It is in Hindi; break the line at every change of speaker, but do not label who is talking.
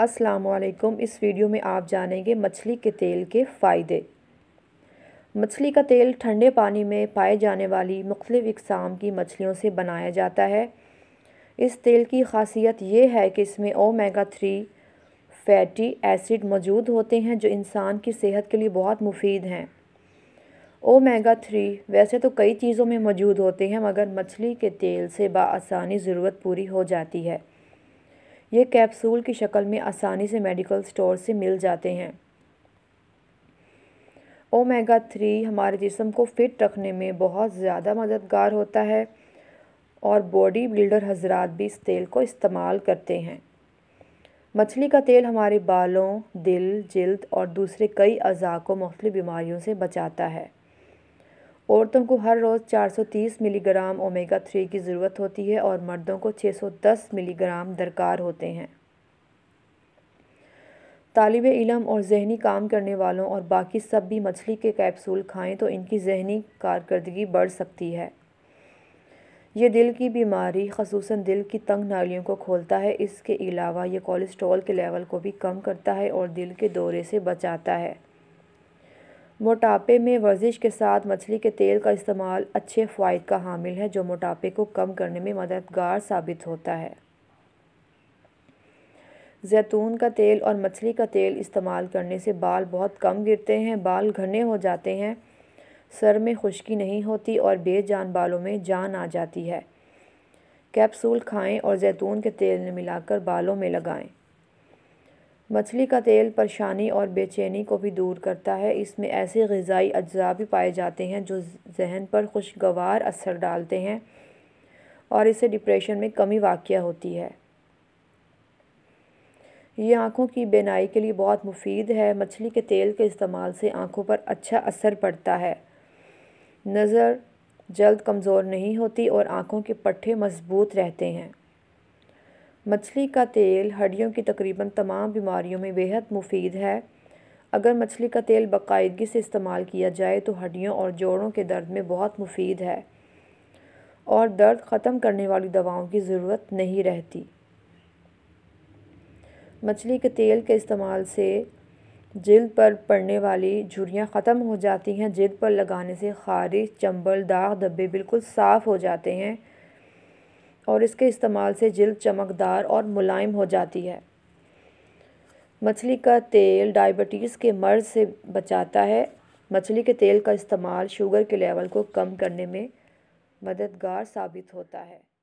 असलकुम इस वीडियो में आप जानेंगे मछली के तेल के फ़ायदे मछली का तेल ठंडे पानी में पाए जाने वाली मुख्तलिफ़ इकसाम की मछलियों से बनाया जाता है इस तेल की खासियत ये है कि इसमें ओमेगा थ्री फैटी एसिड मौजूद होते हैं जो इंसान की सेहत के लिए बहुत मुफीद हैं ओमेगा थ्री वैसे तो कई चीज़ों में मौजूद होते हैं मगर मछली के तेल से बासानी ज़रूरत पूरी हो जाती है ये कैप्सूल की शक्ल में आसानी से मेडिकल स्टोर से मिल जाते हैं ओमेगा थ्री हमारे जिसम को फिट रखने में बहुत ज़्यादा मददगार होता है और बॉडी बिल्डर हजरात भी इस तेल को इस्तेमाल करते हैं मछली का तेल हमारे बालों दिल जल्द और दूसरे कई अज़ा को मुख्तु बीमारियों से बचाता है औरतों को हर रोज़ 430 मिलीग्राम ओमेगा थ्री की ज़रूरत होती है और मर्दों को 610 मिलीग्राम दरकार होते हैं तालब इलम और जहनी काम करने वालों और बाकी सब भी मछली के कैप्सूल खाएं तो इनकी जहनी कारकर्दगी बढ़ सकती है ये दिल की बीमारी खसूस दिल की तंग नालियों को खोलता है इसके अलावा ये कोलेस्ट्रॉल के लेवल को भी कम करता है और दिल के दौरे से बचाता है मोटापे में वर्जिश के साथ मछली के तेल का इस्तेमाल अच्छे फ़ायद का हामिल है जो मोटापे को कम करने में मददगार साबित होता है जैतून का तेल और मछली का तेल इस्तेमाल करने से बाल बहुत कम गिरते हैं बाल घने हो जाते हैं सर में खुश्की नहीं होती और बेजान बालों में जान आ जाती है कैप्सूल खाएं और जैतून के तेल में मिलाकर बालों में लगाएं मछली का तेल परेशानी और बेचैनी को भी दूर करता है इसमें ऐसे गजाई अज्जा भी पाए जाते हैं जो जहन पर खुशगवार असर डालते हैं और इससे डिप्रेशन में कमी वाक़ होती है ये आँखों की बेनाई के लिए बहुत मुफीद है मछली के तेल के इस्तेमाल से आँखों पर अच्छा असर पड़ता है नज़र जल्द कमज़ोर नहीं होती और आँखों के पट्ठे मजबूत रहते हैं मछली का तेल हड्डियों की तकरीबन तमाम बीमारियों में बेहद मुफीद है अगर मछली का तेल बाकायदगी से इस्तेमाल किया जाए तो हड्डियों और जोड़ों के दर्द में बहुत मुफीद है और दर्द ख़त्म करने वाली दवाओं की ज़रूरत नहीं रहती मछली के तेल के इस्तेमाल से जल्द पर पड़ने वाली झुरियाँ ख़त्म हो जाती हैं जल्द पर लगाने से खारिश चंबल दाग धब्बे बिल्कुल साफ़ हो जाते हैं और इसके इस्तेमाल से जल्द चमकदार और मुलायम हो जाती है मछली का तेल डायबिटीज़ के मर्ज से बचाता है मछली के तेल का इस्तेमाल शुगर के लेवल को कम करने में मददगार साबित होता है